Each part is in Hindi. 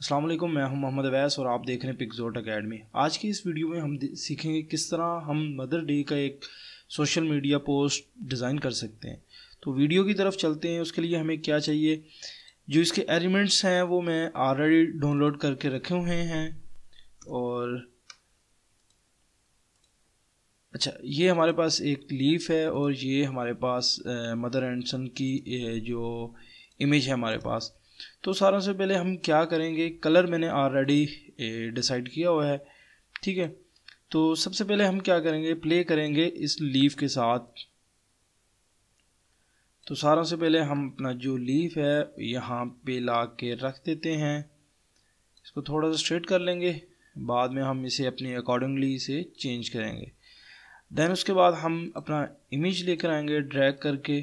असलम मैं हूं मोहम्मद अवैस और आप देख रहे हैं पिकजोट अकेडमी आज की इस वीडियो में हम सीखेंगे किस तरह हम मदर डे का एक सोशल मीडिया पोस्ट डिज़ाइन कर सकते हैं तो वीडियो की तरफ चलते हैं उसके लिए हमें क्या चाहिए जो इसके एलिमेंट्स हैं वो मैं ऑलरेडी डाउनलोड करके रखे हुए हैं और अच्छा ये हमारे पास एक लीफ है और ये हमारे पास मदर एंड सन की जो इमेज है हमारे पास तो सारों से पहले हम क्या करेंगे कलर मैंने ऑलरेडी डिसाइड किया हुआ है ठीक है तो सबसे पहले हम क्या करेंगे प्ले करेंगे इस लीफ के साथ तो सारों से पहले हम अपना जो लीफ है यहाँ पे ला के रख देते हैं इसको थोड़ा सा स्ट्रेट कर लेंगे बाद में हम इसे अपने अकॉर्डिंगली इसे चेंज करेंगे देन उसके बाद हम अपना इमेज लेकर आएंगे ड्रैग करके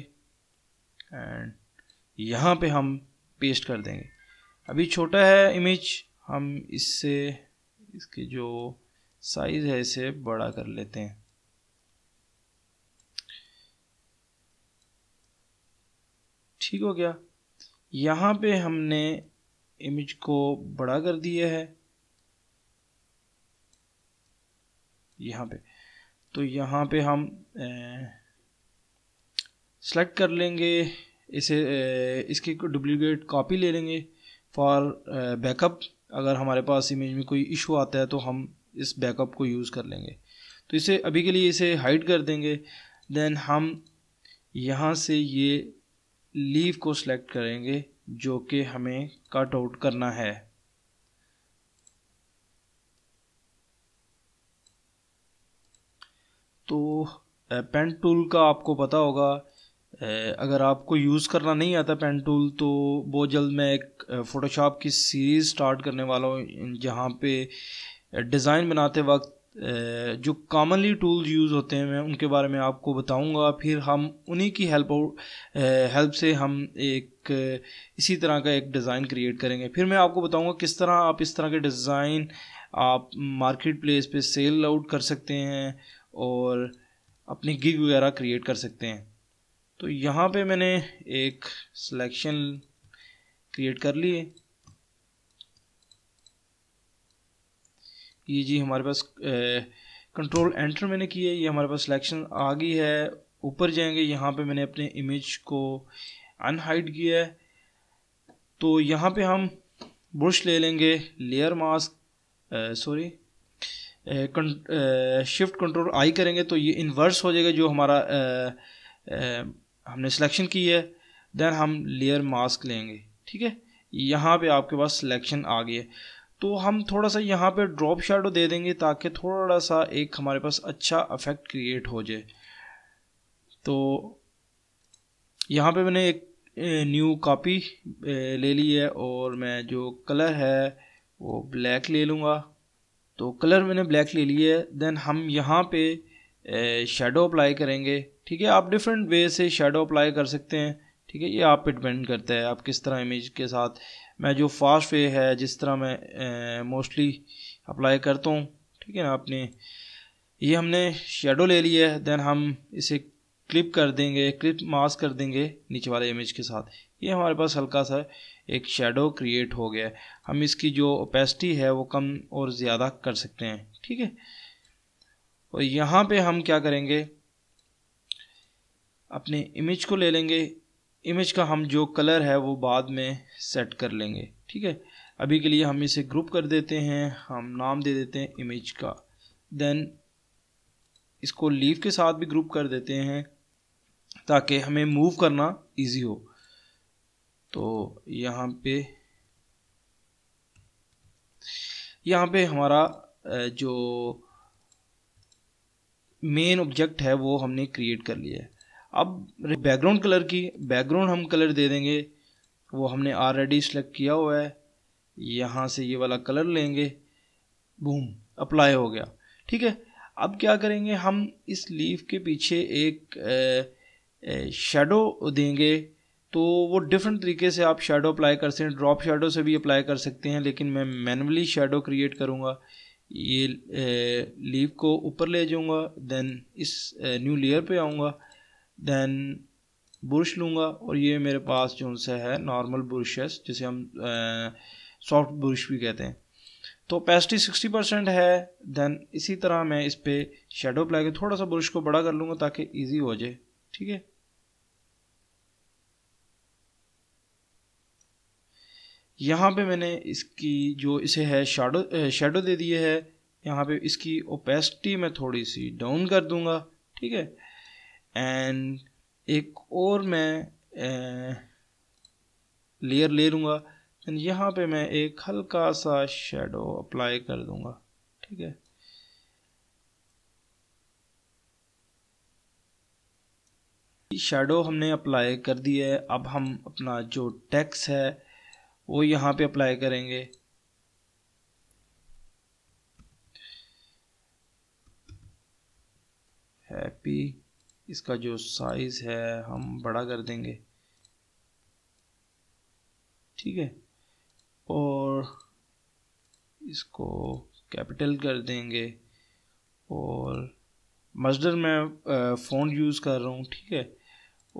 एंड यहाँ पे हम पेस्ट कर देंगे अभी छोटा है इमेज हम इससे इसके जो साइज़ है इसे बड़ा कर लेते हैं ठीक हो गया यहाँ पे हमने इमेज को बड़ा कर दिया है यहाँ पे तो यहाँ पे हम सेलेक्ट कर लेंगे इसे इसकी डुप्लीकेट कॉपी ले लेंगे फॉर बैकअप अगर हमारे पास इमेज में कोई इशू आता है तो हम इस बैकअप को यूज़ कर लेंगे तो इसे अभी के लिए इसे हाइड कर देंगे देन हम यहाँ से ये लीव को सिलेक्ट करेंगे जो कि हमें कट आउट करना है तो पेन टूल का आपको पता होगा अगर आपको यूज़ करना नहीं आता पेन टूल तो बहुत जल्द मैं एक फ़ोटोशॉप की सीरीज़ स्टार्ट करने वाला हूँ जहाँ पे डिज़ाइन बनाते वक्त जो कॉमनली टूल्स यूज़ होते हैं मैं उनके बारे में आपको बताऊंगा फिर हम उन्हीं की हेल्प हेल्प से हम एक इसी तरह का एक डिज़ाइन क्रिएट करेंगे फिर मैं आपको बताऊंगा किस तरह आप इस तरह के डिज़ाइन आप मार्केट प्लेस पे सेल आउट कर सकते हैं और अपनी गिग वगैरह क्रिएट कर सकते हैं तो यहाँ पे मैंने एक सिलेक्शन क्रिएट कर ली ये जी हमारे पास कंट्रोल एंटर मैंने की है ये हमारे पास सिलेक्शन आ गई है ऊपर जाएंगे यहाँ पे मैंने अपने इमेज को अनहाइड किया है तो यहाँ पे हम ब्रश ले लेंगे layer mask sorry shift control I करेंगे तो ये इन्वर्स हो जाएगा जो हमारा आ, आ, हमने सिलेक्शन की है देन हम लेयर मास्क लेंगे ठीक है यहाँ पे आपके पास सिलेक्शन आ गई है तो हम थोड़ा सा यहाँ पे ड्रॉप शेडो दे देंगे ताकि थोड़ा सा एक हमारे पास अच्छा अफेक्ट क्रिएट हो जाए तो यहाँ पे मैंने एक न्यू कॉपी ले ली है और मैं जो कलर है वो ब्लैक ले लूँगा तो कलर मैंने ब्लैक ले लिया है देन हम यहाँ पे शेडो अप्लाई करेंगे ठीक है आप डिफरेंट वे से शेडो अप्लाई कर सकते हैं ठीक है ये आप पे डिपेंड करता है आप किस तरह इमेज के साथ मैं जो फास्ट वे है जिस तरह मैं मोस्टली अप्लाई करता हूँ ठीक है ना आपने ये हमने शेडो ले लिया है देन हम इसे क्लिप कर देंगे क्लिप मास्क कर देंगे नीचे वाले इमेज के साथ ये हमारे पास हल्का सा एक शेडो क्रिएट हो गया हम इसकी जो ओपेसिटी है वो कम और ज़्यादा कर सकते हैं ठीक है और यहाँ पे हम क्या करेंगे अपने इमेज को ले लेंगे इमेज का हम जो कलर है वो बाद में सेट कर लेंगे ठीक है अभी के लिए हम इसे ग्रुप कर देते हैं हम नाम दे देते हैं इमेज का देन इसको लीव के साथ भी ग्रुप कर देते हैं ताकि हमें मूव करना इजी हो तो यहाँ पे यहाँ पे हमारा जो मेन ऑब्जेक्ट है वो हमने क्रिएट कर लिया है अब बैकग्राउंड कलर की बैकग्राउंड हम कलर दे देंगे वो हमने ऑलरेडी सेलेक्ट किया हुआ है यहाँ से ये वाला कलर लेंगे बूम अप्लाई हो गया ठीक है अब क्या करेंगे हम इस लीफ के पीछे एक शेडो देंगे तो वो डिफरेंट तरीके से आप शेडो अप्लाई कर सकते हैं ड्रॉप शेडो से भी अप्लाई कर सकते हैं लेकिन मैं मैनुअली शेडो क्रिएट करूँगा ये लीव को ऊपर ले जाऊँगा दैन इस न्यू लेयर पे आऊँगा दैन ब्रश लूँगा और ये मेरे पास जो सा है नॉर्मल ब्रश है जिसे हम सॉफ्ट ब्रश भी कहते हैं तो पैसटी सिक्सटी परसेंट है दैन इसी तरह मैं इस पर शेडो अप्लाई कर थोड़ा सा ब्रश को बड़ा कर लूँगा ताकि ईजी हो जाए ठीक है यहाँ पे मैंने इसकी जो इसे है शेडो शेडो दे दिए है यहाँ पे इसकी ओपेसिटी मैं थोड़ी सी डाउन कर दूंगा ठीक है एंड एक और मैं लेयर ले लूँगा एंड यहाँ पे मैं एक हल्का सा शेडो अप्लाई कर दूंगा ठीक है शेडो हमने अप्लाई कर दिया है अब हम अपना जो टेक्स है वो यहाँ पे अप्लाई करेंगे हैप्पी इसका जो साइज़ है हम बड़ा कर देंगे ठीक है और इसको कैपिटल कर देंगे और मजदर मैं फ़ोन यूज़ कर रहा हूँ ठीक है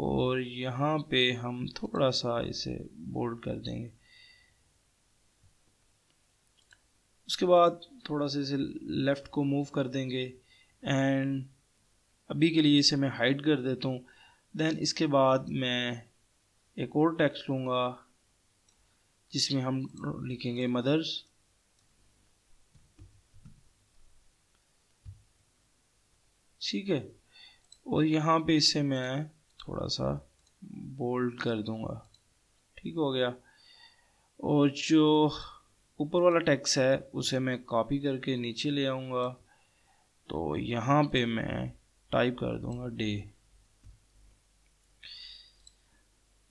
और यहाँ पे हम थोड़ा सा इसे बोल्ड कर देंगे उसके बाद थोड़ा सा इसे लेफ़्ट को मूव कर देंगे एंड अभी के लिए इसे मैं हाइड कर देता हूँ देन इसके बाद मैं एक और टेक्स्ट लूँगा जिसमें हम लिखेंगे मदर्स ठीक है और यहाँ पे इसे मैं थोड़ा सा बोल्ड कर दूँगा ठीक हो गया और जो ऊपर वाला टैक्स है उसे मैं कॉपी करके नीचे ले आऊँगा तो यहाँ पे मैं टाइप कर दूँगा डे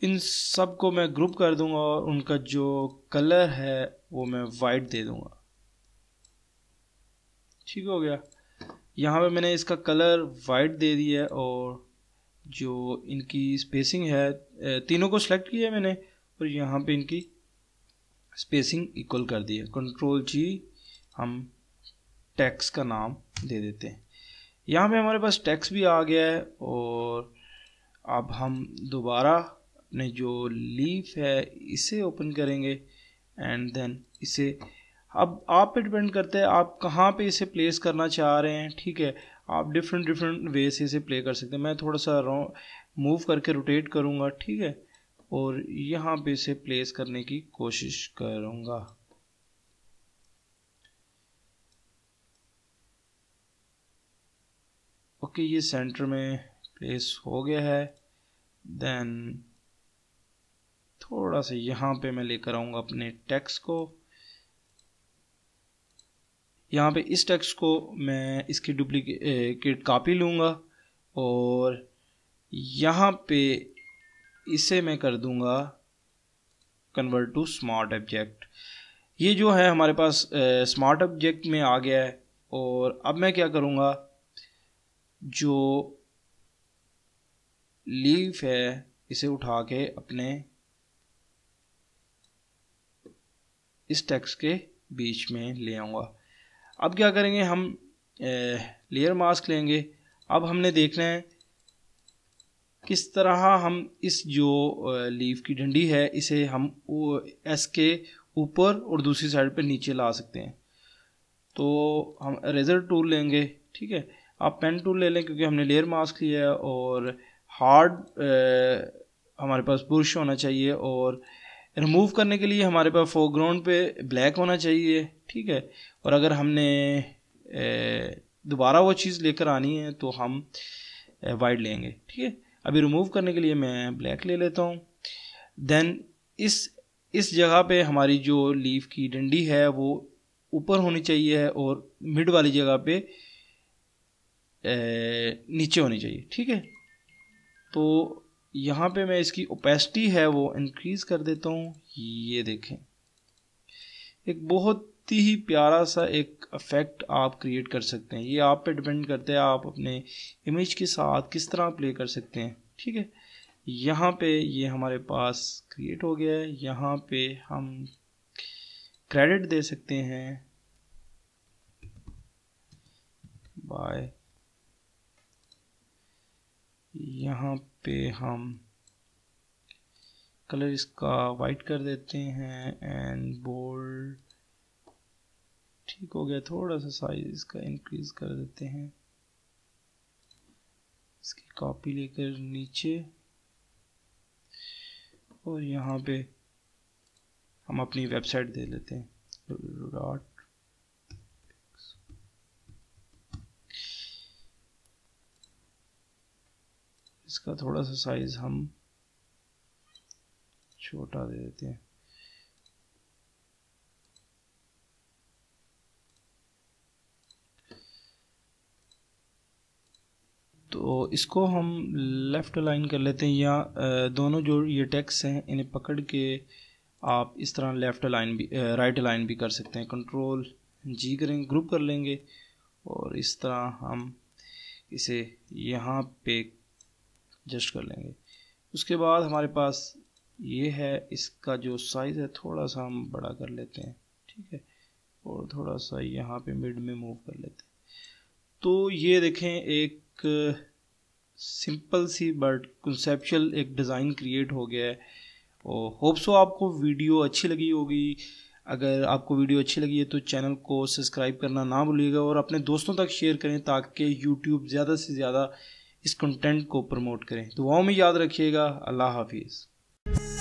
इन सब को मैं ग्रुप कर दूँगा और उनका जो कलर है वो मैं वाइट दे दूँगा ठीक हो गया यहाँ पे मैंने इसका कलर वाइट दे दिया है और जो इनकी स्पेसिंग है तीनों को सिलेक्ट किया है मैंने और यहाँ पे इनकी स्पेसिंग इक्वल कर दी है कंट्रोल जी हम टैक्स का नाम दे देते हैं यहाँ पे हमारे पास टैक्स भी आ गया है और अब हम दोबारा अपने जो लीफ है इसे ओपन करेंगे एंड देन इसे अब आप पे डिपेंड करता है आप कहाँ पे इसे प्लेस करना चाह रहे हैं ठीक है आप डिफरेंट डिफरेंट वे से इसे प्ले कर सकते हैं मैं थोड़ा सा मूव करके रोटेट करूँगा ठीक है और यहाँ पे इसे प्लेस करने की कोशिश करूँगा ओके ये सेंटर में प्लेस हो गया है देन थोड़ा सा यहाँ पे मैं लेकर आऊँगा अपने टैक्स को यहाँ पे इस टैक्स को मैं इसकी डुप्लीकेट कापी लूँगा और यहाँ पे इसे मैं कर दूंगा कन्वर्ट टू स्मार्ट ऑब्जेक्ट ये जो है हमारे पास स्मार्ट uh, ऑब्जेक्ट में आ गया है और अब मैं क्या करूँगा जो लीफ है इसे उठा के अपने इस टेक्स्ट के बीच में ले आऊँगा अब क्या करेंगे हम लेयर मास्क लेंगे अब हमने देखना है किस तरह हम इस जो लीफ की डंडी है इसे हम एस के ऊपर और दूसरी साइड पे नीचे ला सकते हैं तो हम रेजर टूल लेंगे ठीक है आप पेन टूल ले लें क्योंकि हमने लेयर मास्क लिया है और हार्ड हमारे पास ब्रश होना चाहिए और रिमूव करने के लिए हमारे पास फोरग्राउंड पे ब्लैक होना चाहिए ठीक है और अगर हमने दोबारा वो चीज़ लेकर आनी है तो हम वाइट लेंगे ठीक है अभी रिमूव करने के लिए मैं ब्लैक ले लेता हूँ देन इस इस जगह पे हमारी जो लीफ की डंडी है वो ऊपर होनी चाहिए और मिड वाली जगह पे ए, नीचे होनी चाहिए ठीक है तो यहाँ पे मैं इसकी ओपेसिटी है वो इंक्रीज़ कर देता हूँ ये देखें एक बहुत बहुत ही प्यारा सा एक इफेक्ट आप क्रिएट कर सकते हैं ये आप पे डिपेंड करते हैं आप अपने इमेज के साथ किस तरह प्ले कर सकते हैं ठीक है यहाँ पे ये हमारे पास क्रिएट हो गया है यहाँ पे हम क्रेडिट दे सकते हैं बाय यहाँ पे हम कलर इसका वाइट कर देते हैं एंड बोल्ड ठीक हो गया थोड़ा सा साइज इसका इंक्रीज कर देते हैं इसकी कॉपी लेकर नीचे और यहाँ पे हम अपनी वेबसाइट दे लेते हैं डॉट इसका थोड़ा सा साइज़ हम छोटा दे देते हैं इसको हम लेफ़्ट लाइन कर लेते हैं या दोनों जो ये टेक्स हैं इन्हें पकड़ के आप इस तरह लेफ़्ट लाइन भी राइट लाइन भी कर सकते हैं कंट्रोल जी करेंगे ग्रुप कर लेंगे और इस तरह हम इसे यहाँ पे जस्ट कर लेंगे उसके बाद हमारे पास ये है इसका जो साइज़ है थोड़ा सा हम बड़ा कर लेते हैं ठीक है और थोड़ा सा यहाँ पे मिड में मूव कर लेते हैं तो ये देखें एक सिंपल सी बट कंसेप्चुअल एक डिज़ाइन क्रिएट हो गया है और होप सो आपको वीडियो अच्छी लगी होगी अगर आपको वीडियो अच्छी लगी है तो चैनल को सब्सक्राइब करना ना भूलिएगा और अपने दोस्तों तक शेयर करें ताकि यूट्यूब ज़्यादा से ज़्यादा इस कंटेंट को प्रमोट करें दुआओं में याद रखिएगा अल्लाह हाफिज़